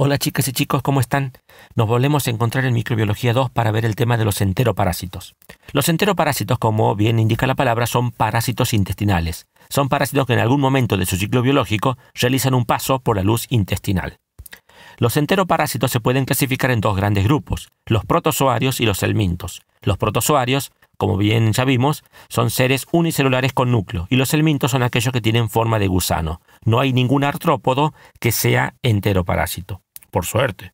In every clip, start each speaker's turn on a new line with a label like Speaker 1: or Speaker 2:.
Speaker 1: Hola chicas y chicos, ¿cómo están? Nos volvemos a encontrar en Microbiología 2 para ver el tema de los enteroparásitos. Los enteroparásitos, como bien indica la palabra, son parásitos intestinales. Son parásitos que en algún momento de su ciclo biológico realizan un paso por la luz intestinal. Los enteroparásitos se pueden clasificar en dos grandes grupos, los protozoarios y los elmintos. Los protozoarios, como bien ya vimos, son seres unicelulares con núcleo y los elmintos son aquellos que tienen forma de gusano. No hay ningún artrópodo que sea enteroparásito por suerte.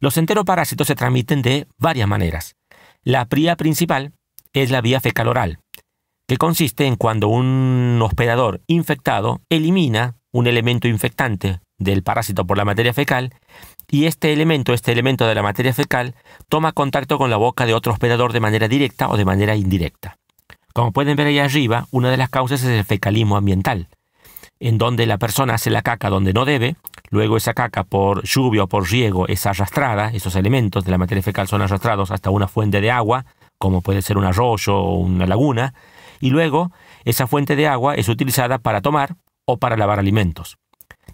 Speaker 1: Los enteroparásitos se transmiten de varias maneras. La vía principal es la vía fecal-oral, que consiste en cuando un hospedador infectado elimina un elemento infectante del parásito por la materia fecal y este elemento, este elemento de la materia fecal, toma contacto con la boca de otro hospedador de manera directa o de manera indirecta. Como pueden ver ahí arriba, una de las causas es el fecalismo ambiental, en donde la persona hace la caca donde no debe, luego esa caca por lluvia o por riego es arrastrada, esos elementos de la materia fecal son arrastrados hasta una fuente de agua, como puede ser un arroyo o una laguna, y luego esa fuente de agua es utilizada para tomar o para lavar alimentos.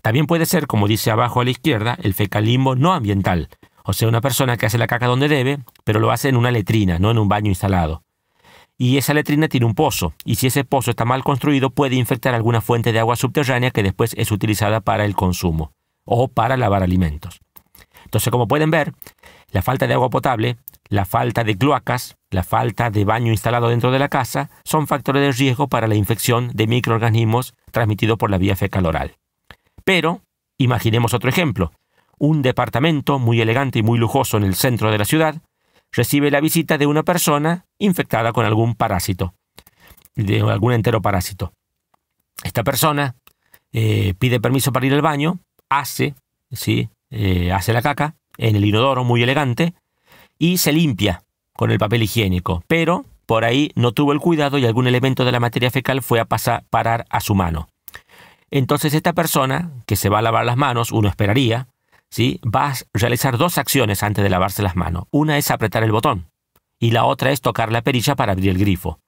Speaker 1: También puede ser, como dice abajo a la izquierda, el fecalismo no ambiental, o sea, una persona que hace la caca donde debe, pero lo hace en una letrina, no en un baño instalado y esa letrina tiene un pozo, y si ese pozo está mal construido puede infectar alguna fuente de agua subterránea que después es utilizada para el consumo o para lavar alimentos. Entonces, como pueden ver, la falta de agua potable, la falta de cloacas, la falta de baño instalado dentro de la casa son factores de riesgo para la infección de microorganismos transmitidos por la vía fecal oral. Pero, imaginemos otro ejemplo. Un departamento muy elegante y muy lujoso en el centro de la ciudad, recibe la visita de una persona infectada con algún parásito, de algún entero parásito. Esta persona eh, pide permiso para ir al baño, hace, ¿sí? Eh, hace la caca en el inodoro muy elegante y se limpia con el papel higiénico, pero por ahí no tuvo el cuidado y algún elemento de la materia fecal fue a pasar, parar a su mano. Entonces esta persona, que se va a lavar las manos, uno esperaría, ¿sí? va a realizar dos acciones antes de lavarse las manos. Una es apretar el botón y la otra es tocar la perilla para abrir el grifo.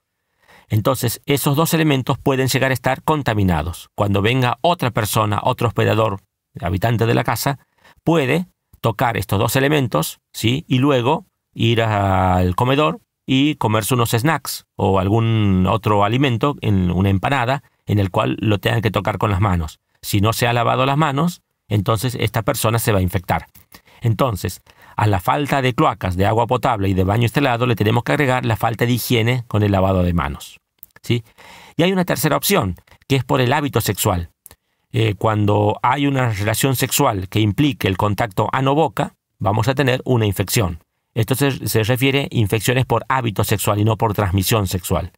Speaker 1: Entonces, esos dos elementos pueden llegar a estar contaminados. Cuando venga otra persona, otro hospedador, habitante de la casa, puede tocar estos dos elementos, ¿sí? Y luego ir al comedor y comerse unos snacks o algún otro alimento, en una empanada, en el cual lo tengan que tocar con las manos. Si no se ha lavado las manos, entonces esta persona se va a infectar. Entonces, a la falta de cloacas, de agua potable y de baño estelado, le tenemos que agregar la falta de higiene con el lavado de manos. ¿sí? Y hay una tercera opción, que es por el hábito sexual. Eh, cuando hay una relación sexual que implique el contacto ano-boca, vamos a tener una infección. Esto se, refiere a infecciones por hábito sexual y no por transmisión sexual.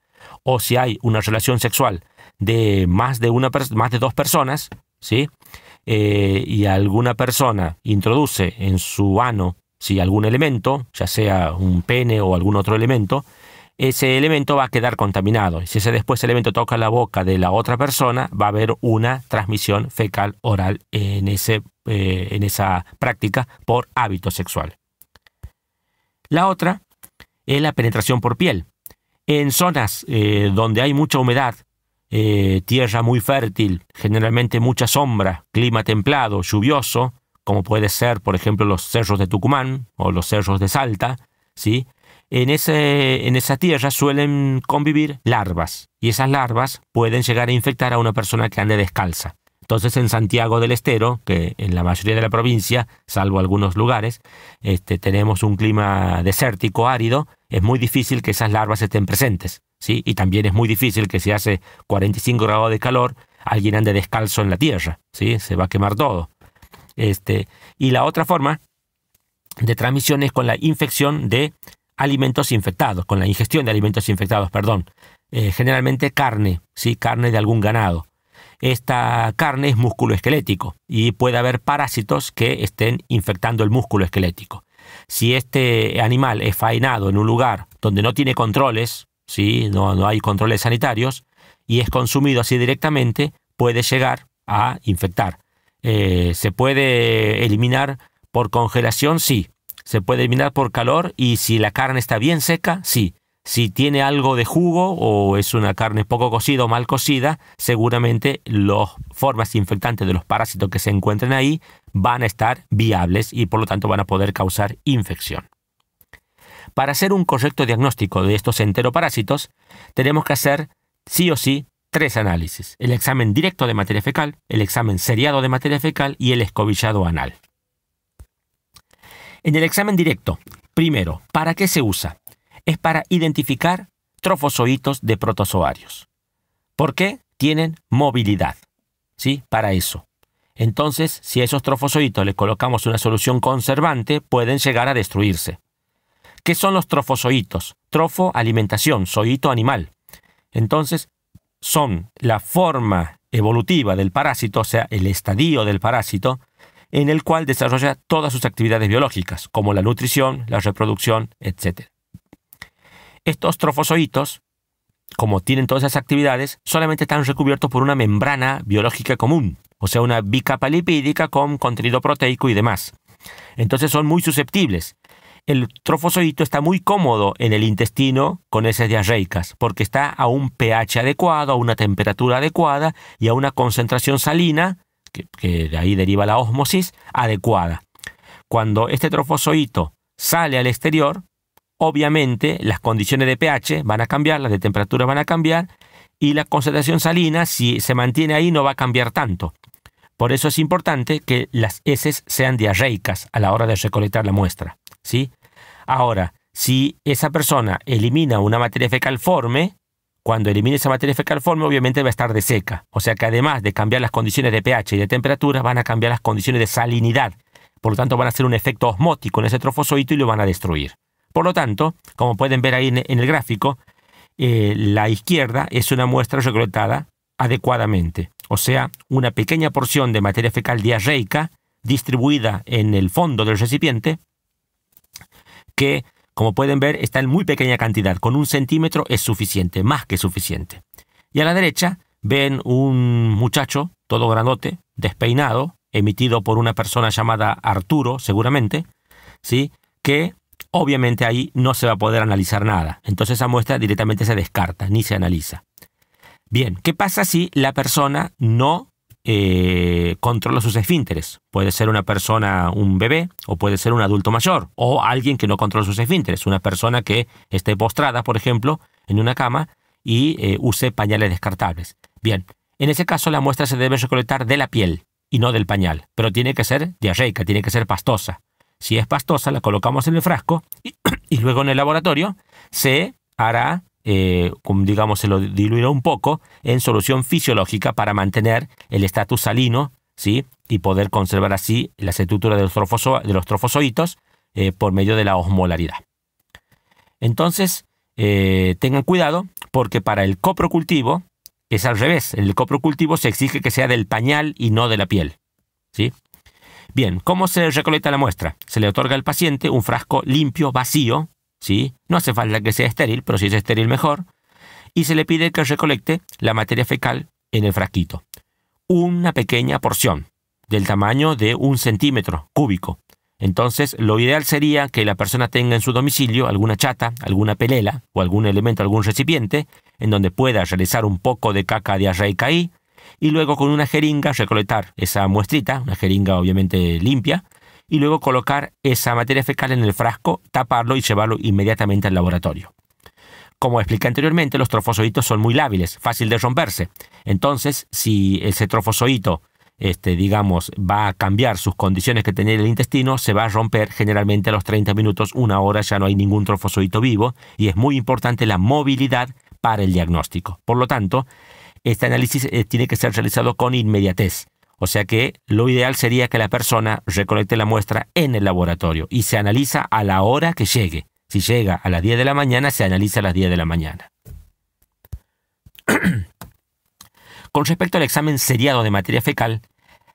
Speaker 1: O si hay una relación sexual de más de, una, más de dos personas, ¿sí? Eh, y alguna persona introduce en su ano si algún elemento, ya sea un pene o algún otro elemento, ese elemento va a quedar contaminado. y Si ese después elemento toca la boca de la otra persona, va a haber una transmisión fecal oral en, eh, esa práctica por hábito sexual. La otra es la penetración por piel. En zonas eh, donde hay mucha humedad, eh, tierra muy fértil, generalmente mucha sombra, clima templado, lluvioso, como puede ser, por ejemplo, los cerros de Tucumán o los cerros de Salta, ¿sí? En, ese, en, esa tierra suelen convivir larvas y esas larvas pueden llegar a infectar a una persona que ande descalza. Entonces en Santiago del Estero, que en la mayoría de la provincia, salvo algunos lugares, este, tenemos un clima desértico, árido, es muy difícil que esas larvas estén presentes. ¿sí? Y también es muy difícil que si hace 45 grados de calor, alguien ande descalzo en la tierra, ¿sí? se va a quemar todo. Este, y la otra forma de transmisión es con la infección de alimentos infectados, con la ingestión de alimentos infectados, perdón. Eh, generalmente carne, ¿sí? carne de algún ganado esta carne es músculo esquelético y puede haber parásitos que estén infectando el músculo esquelético. Si este animal es faenado en un lugar donde no tiene controles, ¿sí? no, hay controles sanitarios, y es consumido así directamente, puede llegar a infectar. Eh, ¿Se puede eliminar por congelación? Sí. ¿Se puede eliminar por calor? Y si la carne está bien seca, sí. Si tiene algo de jugo o es una carne poco cocida o mal cocida, seguramente las formas infectantes de los parásitos que se encuentren ahí van a estar viables y por lo tanto van a poder causar infección. Para hacer un correcto diagnóstico de estos enteroparásitos, tenemos que hacer sí o sí tres análisis, el examen directo de materia fecal, el examen seriado de materia fecal y el escobillado anal. En el examen directo, primero, ¿para qué se usa? es para identificar trofozoitos de protozoarios. ¿Por qué? Tienen movilidad. ¿Sí? Para eso. Entonces, si a esos trofozoitos le colocamos una solución conservante, pueden llegar a destruirse. ¿Qué son los trofozoitos? Trofo, alimentación, zoito, animal. Entonces, son la forma evolutiva del parásito, o sea, el estadio del parásito, en el cual desarrolla todas sus actividades biológicas, como la nutrición, la reproducción, etc. Estos trofozoitos, como tienen todas esas actividades, solamente están recubiertos por una membrana biológica común, o sea, una bica palipídica con contenido proteico y demás. Entonces son muy susceptibles. El trofozoito está muy cómodo en el intestino con esas diarreicas, porque está a un pH adecuado, a una temperatura adecuada y a una concentración salina, que, que de ahí deriva la osmosis, adecuada. Cuando este trofozoito sale al exterior, obviamente las condiciones de pH van a cambiar, las de temperatura van a cambiar y la concentración salina, si se mantiene ahí, no va a cambiar tanto. Por eso es importante que las heces sean diarreicas a la hora de recolectar la muestra. ¿sí? Ahora, si esa persona elimina una materia fecalforme, cuando elimine esa materia fecalforme obviamente va a estar de seca. O sea que además de cambiar las condiciones de pH y de temperatura, van a cambiar las condiciones de salinidad. Por lo tanto, van a hacer un efecto osmótico en ese trofozoito y lo van a destruir. Por lo tanto, como pueden ver ahí en el gráfico, eh, la izquierda es una muestra recolectada adecuadamente, o sea, una pequeña porción de materia fecal diarreica distribuida en el fondo del recipiente que, como pueden ver, está en muy pequeña cantidad. Con un centímetro es suficiente, más que suficiente. Y a la derecha ven un muchacho, todo grandote, despeinado, emitido por una persona llamada Arturo, seguramente, ¿sí? que obviamente ahí no se va a poder analizar nada. Entonces esa muestra directamente se descarta, ni se analiza. Bien, ¿qué pasa si la persona no eh, controla sus esfínteres. Puede ser una persona, un bebé, o puede ser un adulto mayor, o alguien que no controla sus esfínteres. Una persona que esté postrada, por ejemplo, en una cama y eh, use pañales descartables. Bien, en ese caso la muestra se debe recolectar de la piel y no del pañal, pero tiene que ser diarreica, tiene que ser pastosa. Si es pastosa, la colocamos en el frasco y, luego en el laboratorio se hará, eh, digamos, se lo diluirá un poco en solución fisiológica para mantener el estatus salino ¿sí? y poder conservar así la estructura de los, trofoso, de los trofozoitos eh, por medio de la osmolaridad. Entonces, eh, tengan cuidado porque para el coprocultivo es al revés. En el coprocultivo se exige que sea del pañal y no de la piel. ¿sí? Bien, ¿cómo se recolecta la muestra? Se le otorga al paciente un frasco limpio, vacío, ¿sí? No hace falta que sea estéril, pero si es estéril mejor. Y se le pide que recolecte la materia fecal en el frasquito. Una pequeña porción, del tamaño de un centímetro cúbico. Entonces, lo ideal sería que la persona tenga en su domicilio alguna chata, alguna pelela o algún elemento, algún recipiente en donde pueda realizar un poco de caca de ahí, y luego con una jeringa recolectar esa muestrita, una jeringa obviamente limpia, y luego colocar esa materia fecal en el frasco, taparlo y llevarlo inmediatamente al laboratorio. Como expliqué anteriormente, los trofozoitos son muy lábiles, fácil de romperse. Entonces, si ese trofozoito este, digamos, va a cambiar sus condiciones que tenía el intestino, se va a romper generalmente a los 30 minutos, una hora ya no hay ningún trofozoito vivo y es muy importante la movilidad para el diagnóstico. Por lo tanto, este análisis eh, tiene que ser realizado con inmediatez. O sea que lo ideal sería que la persona recolecte la muestra en el laboratorio y se analiza a la hora que llegue. Si llega a las 10 de la mañana, se analiza a las 10 de la mañana. Con respecto al examen seriado de materia fecal,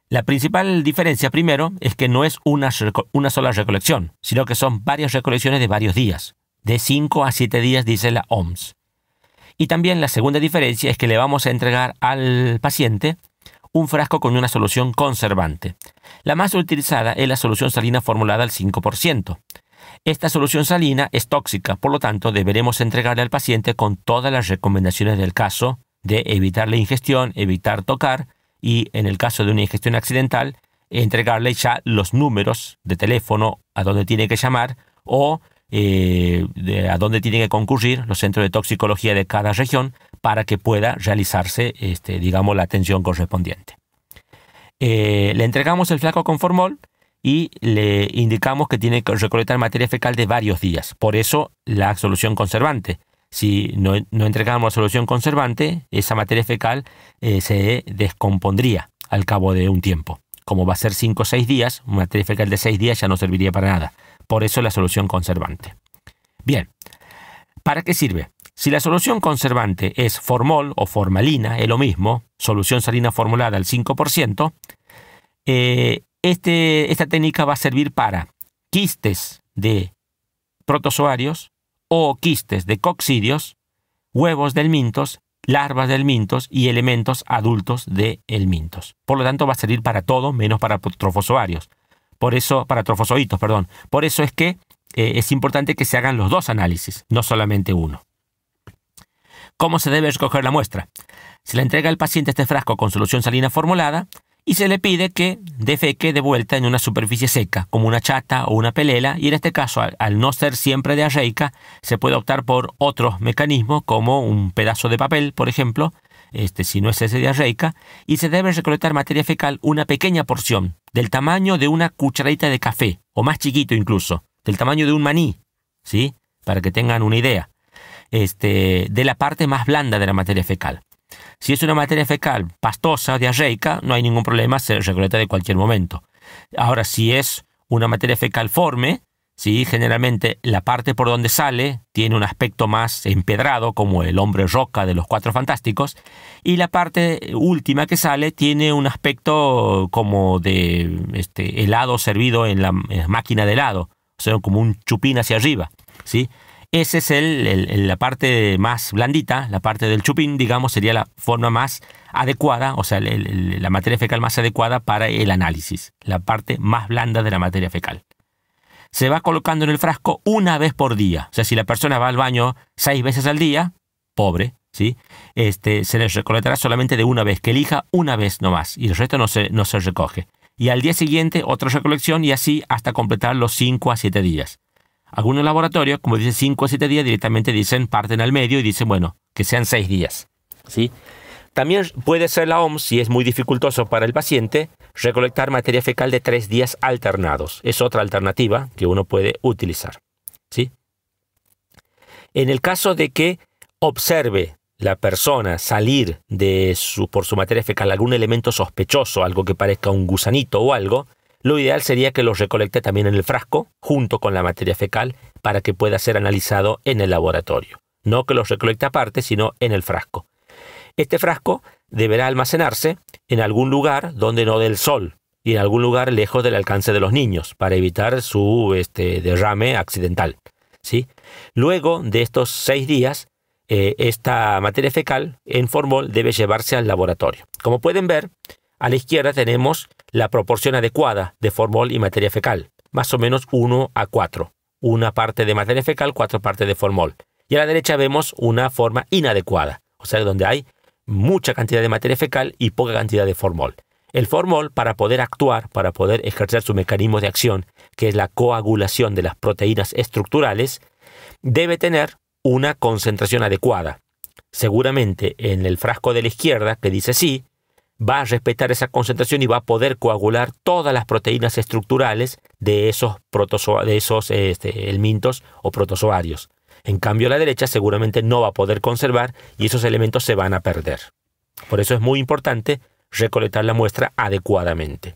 Speaker 1: la principal diferencia primero es que no es una, una sola recolección, sino que son varias recolecciones de varios días, de 5 a 7 días, dice la OMS. Y también la segunda diferencia es que le vamos a entregar al paciente un frasco con una solución conservante. La más utilizada es la solución salina formulada al 5%. Esta solución salina es tóxica, por lo tanto deberemos entregarle al paciente con todas las recomendaciones del caso de evitar la ingestión, evitar tocar y en el caso de una ingestión accidental, entregarle ya los números de teléfono a donde tiene que llamar o eh, a dónde tienen que concurrir los centros de toxicología de cada región para que pueda realizarse, este, digamos, la atención correspondiente. Eh, le entregamos el flaco con formol y le indicamos que tiene que recolectar materia fecal de varios días. Por eso la solución conservante. Si no, entregamos la solución conservante, esa materia fecal eh, se descompondría al cabo de un tiempo. Como va a ser 5 o 6 días, una materia fecal de 6 días ya no serviría para nada. Por eso la solución conservante. Bien, ¿para qué sirve? Si la solución conservante es formol o formalina, es lo mismo, solución salina formulada al 5%, eh, este, esta técnica va a servir para quistes de protozoarios o quistes de coccidios, huevos del mintos, larvas del mintos y elementos adultos del de mintos. Por lo tanto, va a servir para todo menos para trofosoarios. Por eso, para perdón. Por eso es que eh, es importante que se hagan los dos análisis, no solamente uno. ¿Cómo se debe escoger la muestra? Se le entrega al paciente este frasco con solución salina formulada y se le pide que defeque de vuelta en una superficie seca, como una chata o una pelela, y en este caso, al, no ser siempre de arreica, se puede optar por otros mecanismos, como un pedazo de papel, por ejemplo, este, si no es ese diarreica, y se debe recolectar materia fecal una pequeña porción, del tamaño de una cucharadita de café, o más chiquito incluso, del tamaño de un maní, ¿sí? Para que tengan una idea, este, de la parte más blanda de la materia fecal. Si es una materia fecal pastosa, diarreica, no hay ningún problema, se recolecta de cualquier momento. Ahora, si es una materia fecal forme, ¿sí? Generalmente la parte por donde sale tiene un aspecto más empedrado, como el hombre roca de los Cuatro Fantásticos, y la parte última que sale tiene un aspecto como de este, helado servido en la, máquina de helado, o sea, como un chupín hacia arriba, ¿sí? Esa es el, la parte más blandita, la parte del chupín, digamos, sería la forma más adecuada, o sea, la materia fecal más adecuada para el análisis, la parte más blanda de la materia fecal se va colocando en el frasco una vez por día. O sea, si la persona va al baño seis veces al día, pobre, ¿sí? Este, se les recolectará solamente de una vez, que elija una vez nomás, y el resto no se, no se recoge. Y al día siguiente otra recolección y así hasta completar los cinco a siete días. Algunos laboratorios, como dicen cinco a siete días, directamente dicen, parten al medio y dicen, bueno, que sean seis días. ¿sí? También puede ser la OMS, si es muy dificultoso para el paciente, Recolectar materia fecal de tres días alternados. Es otra alternativa que uno puede utilizar. ¿sí? En el caso de que observe la persona salir de su, por su materia fecal algún elemento sospechoso, algo que parezca un gusanito o algo, lo ideal sería que los recolecte también en el frasco, junto con la materia fecal, para que pueda ser analizado en el laboratorio. No que los recolecte aparte, sino en el frasco. Este frasco deberá almacenarse en algún lugar donde no dé el sol y en algún lugar lejos del alcance de los niños para evitar su este, derrame accidental. ¿sí? Luego de estos seis días, eh, esta materia fecal en formol debe llevarse al laboratorio. Como pueden ver, a la izquierda tenemos la proporción adecuada de formol y materia fecal, más o menos 1 a 4. Una parte de materia fecal, cuatro partes de formol. Y a la derecha vemos una forma inadecuada, o sea, donde hay mucha cantidad de materia fecal y poca cantidad de formol. El formol, para poder actuar, para poder ejercer su mecanismo de acción, que es la coagulación de las proteínas estructurales, debe tener una concentración adecuada. Seguramente en el frasco de la izquierda, que dice sí, va a respetar esa concentración y va a poder coagular todas las proteínas estructurales de esos, esos este, elmintos o protozoarios. En cambio, la derecha seguramente no va a poder conservar y esos elementos se van a perder. Por eso es muy importante recolectar la muestra adecuadamente.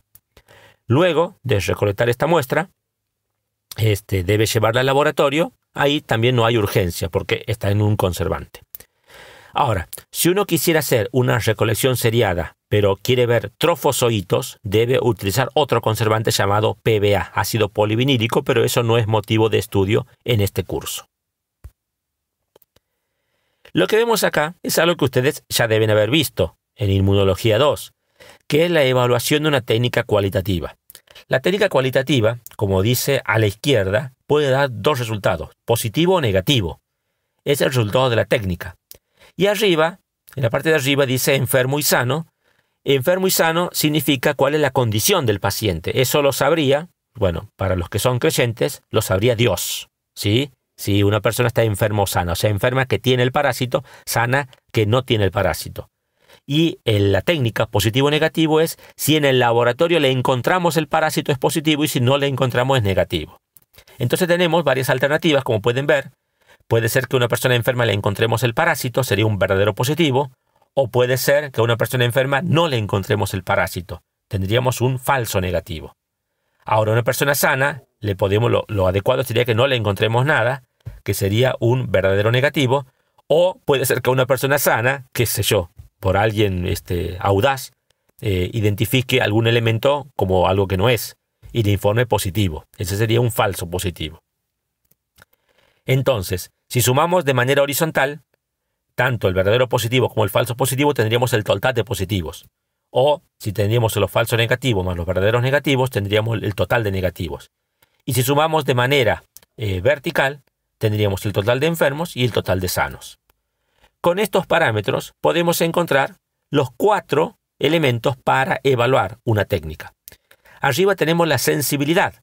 Speaker 1: Luego de recolectar esta muestra, este debe llevarla al laboratorio. Ahí también no hay urgencia porque está en un conservante. Ahora, si uno quisiera hacer una recolección seriada, pero quiere ver trofozoitos, debe utilizar otro conservante llamado PBA, ácido polivinílico, pero eso no es motivo de estudio en este curso. Lo que vemos acá es algo que ustedes ya deben haber visto en Inmunología 2, que es la evaluación de una técnica cualitativa. La técnica cualitativa, como dice a la izquierda, puede dar dos resultados, positivo o negativo. Es el resultado de la técnica. Y arriba, en la parte de arriba dice enfermo y sano. Enfermo y sano significa cuál es la condición del paciente. Eso lo sabría, bueno, para los que son creyentes, lo sabría Dios, ¿sí? Si una persona está enferma o sana, o sea, enferma que tiene el parásito, sana que no tiene el parásito. Y en eh, la técnica positivo-negativo es si en el laboratorio le encontramos el parásito es positivo y si no le encontramos es negativo. Entonces tenemos varias alternativas, como pueden ver. Puede ser que a una persona enferma le encontremos el parásito, sería un verdadero positivo, o puede ser que a una persona enferma no le encontremos el parásito, tendríamos un falso negativo. Ahora, a una persona sana, le podemos, lo adecuado sería que no le encontremos nada, que sería un verdadero negativo, o puede ser que una persona sana, qué sé yo, por alguien este, audaz, eh, identifique algún elemento como algo que no es y le informe positivo. Ese sería un falso positivo. Entonces, si sumamos de manera horizontal, tanto el verdadero positivo como el falso positivo tendríamos el total de positivos. O si tendríamos los falsos negativos más los verdaderos negativos, tendríamos el total de negativos. Y si sumamos de manera eh, vertical, tendríamos el total de enfermos y el total de sanos. Con estos parámetros podemos encontrar los cuatro elementos para evaluar una técnica. Arriba tenemos la sensibilidad,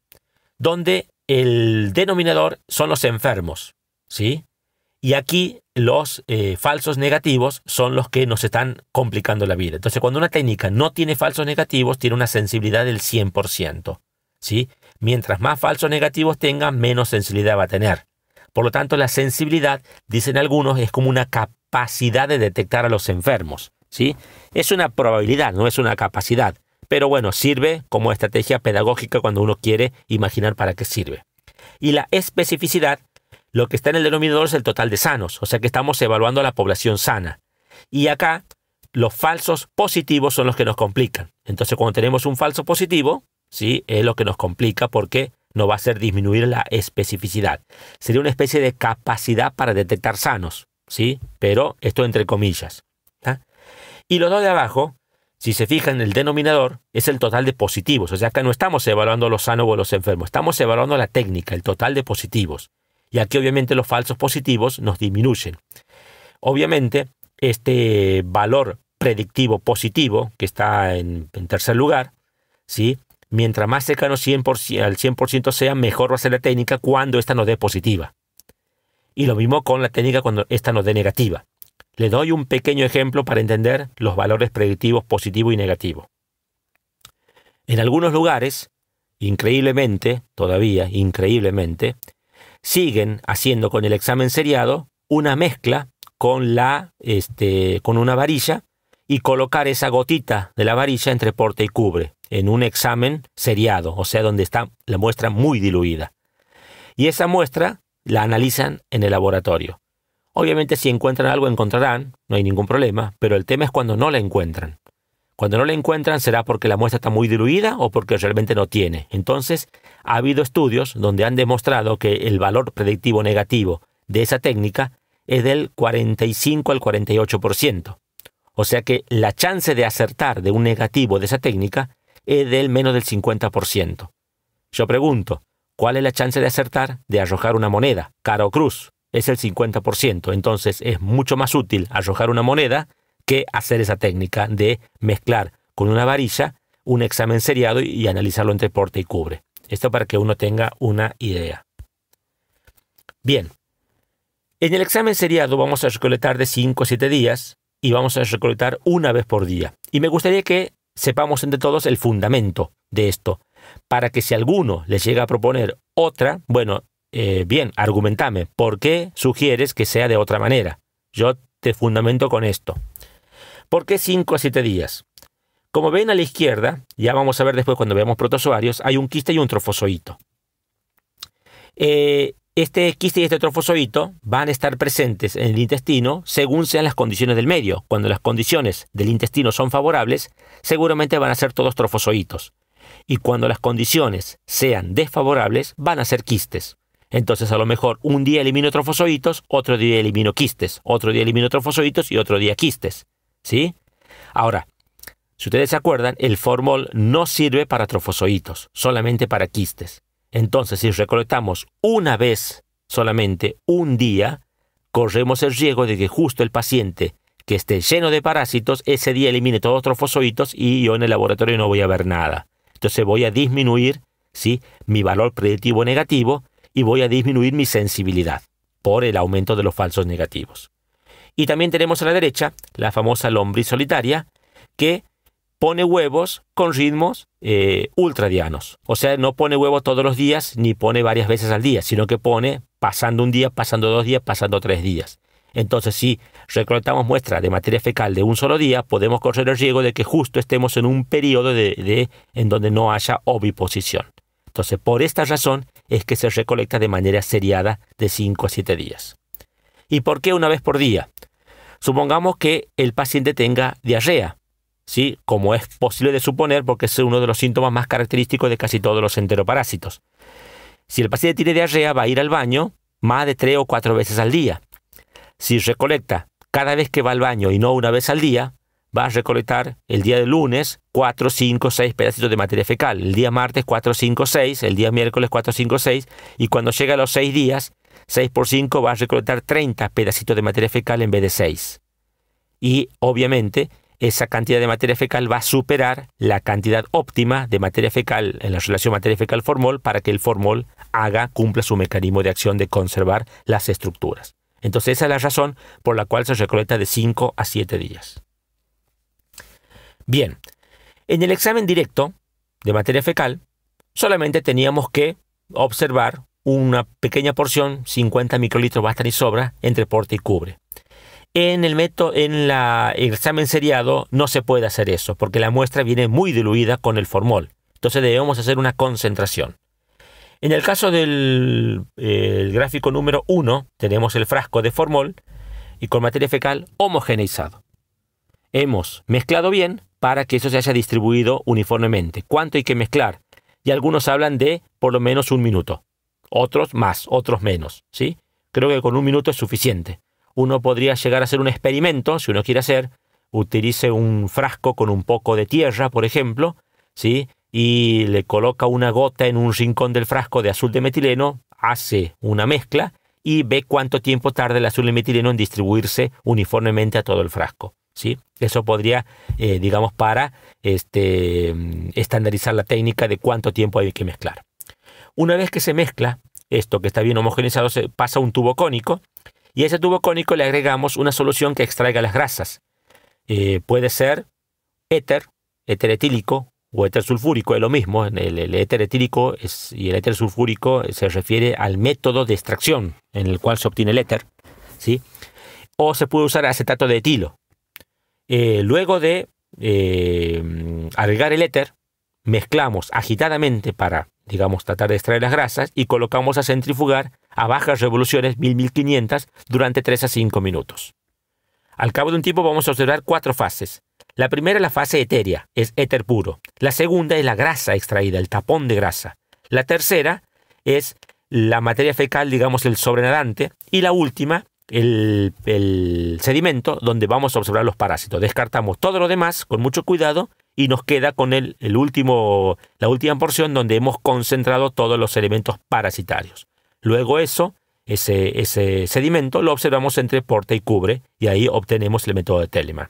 Speaker 1: donde el denominador son los enfermos, ¿sí? Y aquí los eh, falsos negativos son los que nos están complicando la vida. Entonces, cuando una técnica no tiene falsos negativos, tiene una sensibilidad del 100%, ¿sí? Mientras más falsos negativos tenga, menos sensibilidad va a tener. Por lo tanto, la sensibilidad, dicen algunos, es como una capacidad de detectar a los enfermos. ¿sí? Es una probabilidad, no es una capacidad. Pero bueno, sirve como estrategia pedagógica cuando uno quiere imaginar para qué sirve. Y la especificidad, lo que está en el denominador es el total de sanos, o sea que estamos evaluando a la población sana. Y acá los falsos positivos son los que nos complican. Entonces cuando tenemos un falso positivo, ¿sí? es lo que nos complica porque no va a ser disminuir la especificidad. Sería una especie de capacidad para detectar sanos, ¿sí? Pero esto entre comillas. Y los dos de abajo, si se fijan, el denominador es el total de positivos. O sea, acá no estamos evaluando los sanos o los enfermos, estamos evaluando la técnica, el total de positivos. Y aquí obviamente los falsos positivos nos disminuyen. Obviamente, este valor predictivo positivo, que está en, en tercer lugar, ¿sí? mientras más cercano al 100% sea, mejor va a ser la técnica cuando esta nos dé positiva. Y lo mismo con la técnica cuando esta nos dé negativa. Le doy un pequeño ejemplo para entender los valores predictivos positivo y negativo. En algunos lugares, increíblemente, todavía increíblemente, siguen haciendo con el examen seriado una mezcla con, la, este, con una varilla y colocar esa gotita de la varilla entre porte y cubre en un examen seriado, o sea, donde está la muestra muy diluida. Y esa muestra la analizan en el laboratorio. Obviamente si encuentran algo encontrarán, no hay ningún problema, pero el tema es cuando no la encuentran. Cuando no la encuentran será porque la muestra está muy diluida o porque realmente no tiene. Entonces, ha habido estudios donde han demostrado que el valor predictivo negativo de esa técnica es del 45 al 48%. O sea que la chance de acertar de un negativo de esa técnica es del menos del 50%. Yo pregunto, ¿cuál es la chance de acertar de arrojar una moneda, cara o cruz? Es el 50%, entonces es mucho más útil arrojar una moneda que hacer esa técnica de mezclar con una varilla un examen seriado y analizarlo entre porte y cubre. Esto para que uno tenga una idea. Bien, en el examen seriado vamos a recolectar de 5 a 7 días y vamos a recolectar una vez por día. Y me gustaría que sepamos entre todos el fundamento de esto, para que si alguno les llega a proponer otra, bueno, eh, bien, argumentame, ¿por qué sugieres que sea de otra manera? Yo te fundamento con esto. ¿Por qué 5 a 7 días? Como ven a la izquierda, ya vamos a ver después cuando veamos protozoarios, hay un quiste y un trofozoito. Eh, este quiste y este trofozoito van a estar presentes en el intestino según sean las condiciones del medio. Cuando las condiciones del intestino son favorables, seguramente van a ser todos trofozoitos. Y cuando las condiciones sean desfavorables, van a ser quistes. Entonces a lo mejor un día elimino trofozoitos, otro día elimino quistes, otro día elimino trofozoitos y otro día quistes. ¿Sí? Ahora, si ustedes se acuerdan, el formol no sirve para trofozoitos, solamente para quistes. Entonces, si recolectamos una vez solamente un día, corremos el riesgo de que justo el paciente que esté lleno de parásitos, ese día elimine todos los trofozoitos y yo en el laboratorio no voy a ver nada. Entonces voy a disminuir ¿sí? mi valor predictivo negativo y voy a disminuir mi sensibilidad por el aumento de los falsos negativos. Y también tenemos a la derecha la famosa lombriz solitaria, que pone huevos con ritmos eh, ultradianos. O sea, no pone huevos todos los días ni pone varias veces al día, sino que pone pasando un día, pasando dos días, pasando tres días. Entonces, si recolectamos muestras de materia fecal de un solo día, podemos correr el riesgo de que justo estemos en un periodo de, en donde no haya oviposición. Entonces, por esta razón es que se recolecta de manera seriada de 5 a siete días. ¿Y por qué una vez por día? Supongamos que el paciente tenga diarrea como es posible de suponer porque es uno de los síntomas más característicos de casi todos los enteroparásitos. Si el paciente tiene diarrea, va a ir al baño más de 3 o 4 veces al día. Si recolecta cada vez que va al baño y no una vez al día, va a recolectar el día de lunes 4, 5, 6 pedacitos de materia fecal, el día martes 4, 5, 6, el día miércoles 4, 5, 6, y cuando llega a los 6 días, 6 por 5 va a recolectar 30 pedacitos de materia fecal en vez de 6. Y obviamente esa cantidad de materia fecal va a superar la cantidad óptima de materia fecal en la relación materia fecal-formol para que el formol haga, cumpla su mecanismo de acción de conservar las estructuras. Entonces esa es la razón por la cual se recolecta de 5 a 7 días. Bien, en el examen directo de materia fecal solamente teníamos que observar una pequeña porción, 50 microlitros bastan y sobra, entre porte y cubre. En el método, en el examen seriado no se puede hacer eso, porque la muestra viene muy diluida con el formol. Entonces debemos hacer una concentración. En el caso del eh, gráfico número 1, tenemos el frasco de formol y con materia fecal homogeneizado. Hemos mezclado bien para que eso se haya distribuido uniformemente. ¿Cuánto hay que mezclar? Y algunos hablan de por lo menos un minuto. Otros más, otros menos. ¿sí? Creo que con un minuto es suficiente uno podría llegar a hacer un experimento, si uno quiere hacer, utilice un frasco con un poco de tierra, por ejemplo, ¿sí? y le coloca una gota en un rincón del frasco de azul de metileno, hace una mezcla y ve cuánto tiempo tarda el azul de metileno en distribuirse uniformemente a todo el frasco. ¿sí? Eso podría, eh, digamos, para este, estandarizar la técnica de cuánto tiempo hay que mezclar. Una vez que se mezcla, esto que está bien homogeneizado, se pasa un tubo cónico, y a ese tubo cónico le agregamos una solución que extraiga las grasas. Eh, puede ser éter, éter etílico o éter sulfúrico, es lo mismo. El, el éter etílico y el éter sulfúrico se refiere al método de extracción en el cual se obtiene el éter. ¿sí? O se puede usar acetato de etilo. Eh, luego de eh, agregar el éter, mezclamos agitadamente para digamos, tratar de extraer las grasas y colocamos a centrifugar a bajas revoluciones, 1000, 1500, durante 3 a 5 minutos. Al cabo de un tiempo vamos a observar cuatro fases. La primera es la fase etérea, es éter puro. La segunda es la grasa extraída, el tapón de grasa. La tercera es la materia fecal, digamos, el sobrenadante. Y la última el, sedimento donde vamos a observar los parásitos. Descartamos todo lo demás con mucho cuidado y nos queda con el, último, la última porción donde hemos concentrado todos los elementos parasitarios. Luego eso, ese, ese sedimento, lo observamos entre porta y cubre y ahí obtenemos el método de Telemann.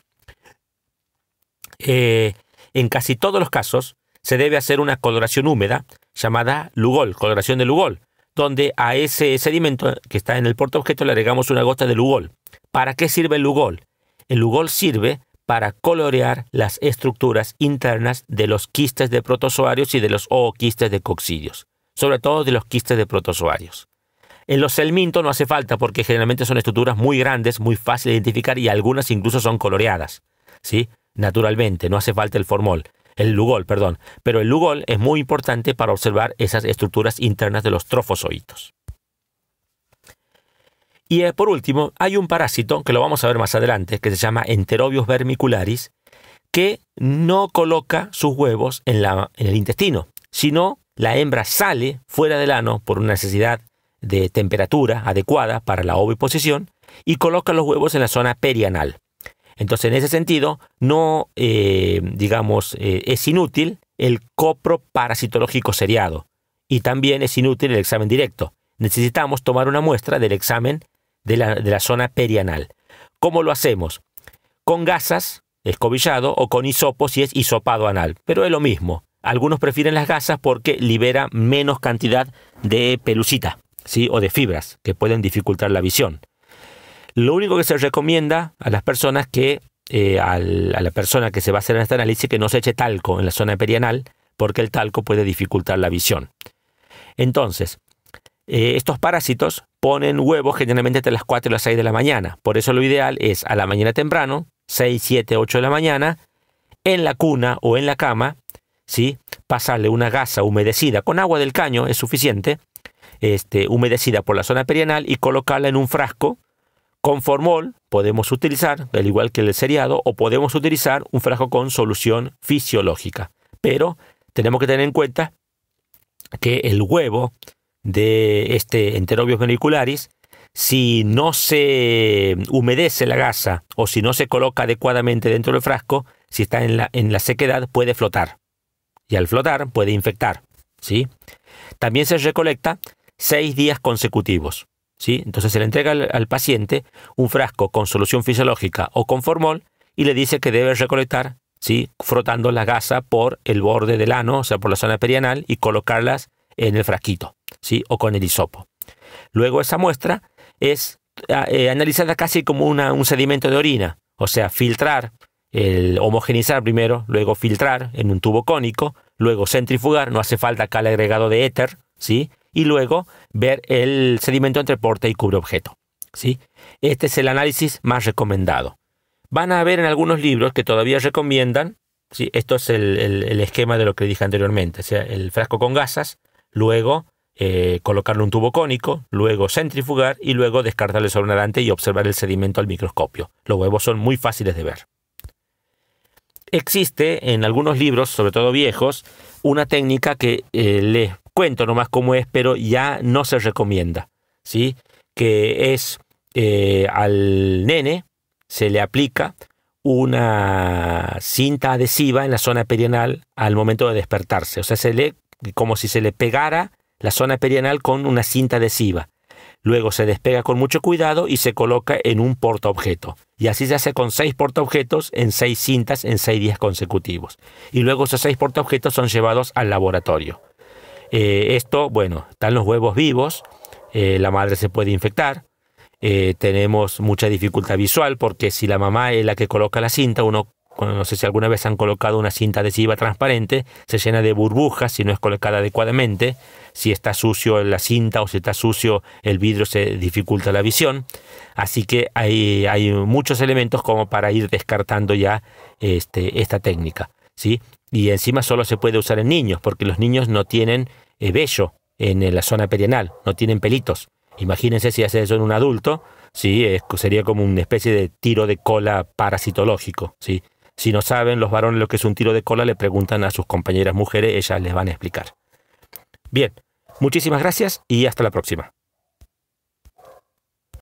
Speaker 1: Eh, en casi todos los casos se debe hacer una coloración húmeda llamada Lugol, coloración de Lugol, donde a ese sedimento que está en el portaobjeto le agregamos una gota de Lugol. ¿Para qué sirve el Lugol? El Lugol sirve para colorear las estructuras internas de los quistes de protozoarios y de los ooquistes de coccidios, sobre todo de los quistes de protozoarios. En los selmintos no hace falta porque generalmente son estructuras muy grandes, muy fáciles de identificar y algunas incluso son coloreadas, ¿sí? Naturalmente, no hace falta el formol el Lugol, perdón, pero el Lugol es muy importante para observar esas estructuras internas de los trofozoitos. Y eh, por último, hay un parásito, que lo vamos a ver más adelante, que se llama Enterobius vermicularis, que no coloca sus huevos en, la, en el intestino, sino la hembra sale fuera del ano por una necesidad de temperatura adecuada para la oviposición y coloca los huevos en la zona perianal. Entonces, en ese sentido, no, eh, digamos, eh, es inútil el copro parasitológico seriado y también es inútil el examen directo. Necesitamos tomar una muestra del examen de la, zona perianal. ¿Cómo lo hacemos? Con gasas, escobillado, o con hisopo si es hisopado anal, pero es lo mismo. Algunos prefieren las gasas porque libera menos cantidad de pelucita ¿sí? o de fibras que pueden dificultar la visión. Lo único que se recomienda a las personas que, eh, a la persona que se va a hacer en este análisis, que no se eche talco en la zona perianal, porque el talco puede dificultar la visión. Entonces, eh, estos parásitos ponen huevos generalmente entre las 4 y las 6 de la mañana. Por eso lo ideal es a la mañana temprano, 6, 7, 8 de la mañana, en la cuna o en la cama, ¿sí? pasarle una gasa humedecida con agua del caño, es suficiente, este, humedecida por la zona perianal y colocarla en un frasco con formol podemos utilizar, al igual que el seriado, o podemos utilizar un frasco con solución fisiológica. Pero tenemos que tener en cuenta que el huevo de este enterobios venicularis, si no se humedece la gasa o si no se coloca adecuadamente dentro del frasco, si está en la, sequedad, puede flotar. Y al flotar puede infectar. ¿sí? También se recolecta seis días consecutivos. Entonces se le entrega al, paciente un frasco con solución fisiológica o con formol y le dice que debe recolectar, ¿sí? frotando la gasa por el borde del ano, o sea, por la zona perianal, y colocarlas en el frasquito, ¿sí? o con el hisopo. Luego esa muestra es ah, eh, analizada casi como una, un sedimento de orina, o sea, filtrar, el homogenizar primero, luego filtrar en un tubo cónico, luego centrifugar, no hace falta acá el agregado de éter, ¿sí? y luego ver el sedimento entre porta y cubre objeto. ¿sí? Este es el análisis más recomendado. Van a ver en algunos libros que todavía recomiendan, ¿sí? esto es el, esquema de lo que dije anteriormente, o sea, el frasco con gasas, luego eh, colocarle un tubo cónico, luego centrifugar y luego descartar el un y observar el sedimento al microscopio. Los huevos son muy fáciles de ver. Existe en algunos libros, sobre todo viejos, una técnica que eh, les cuento nomás cómo es, pero ya no se recomienda, ¿sí? Que es eh, al nene se le aplica una cinta adhesiva en la zona perianal al momento de despertarse. O sea, se le, como si se le pegara la zona perianal con una cinta adhesiva. Luego se despega con mucho cuidado y se coloca en un portaobjeto. Y así se hace con seis portaobjetos en seis cintas en seis días consecutivos. Y luego esos seis portaobjetos son llevados al laboratorio. Eh, esto, bueno, están los huevos vivos, eh, la madre se puede infectar, eh, tenemos mucha dificultad visual porque si la mamá es la que coloca la cinta, uno, no sé si alguna vez han colocado una cinta adhesiva transparente, se llena de burbujas si no es colocada adecuadamente, si está sucio la cinta o si está sucio el vidrio se dificulta la visión, así que hay, hay muchos elementos como para ir descartando ya este, esta técnica. ¿sí? Y encima solo se puede usar en niños, porque los niños no tienen eh, vello en eh, la zona perianal, no tienen pelitos. Imagínense si hace eso en un adulto, ¿sí? sería como una especie de tiro de cola parasitológico. ¿sí? Si no saben los varones lo que es un tiro de cola, le preguntan a sus compañeras mujeres, ellas les van a explicar. Bien, muchísimas gracias y hasta la próxima.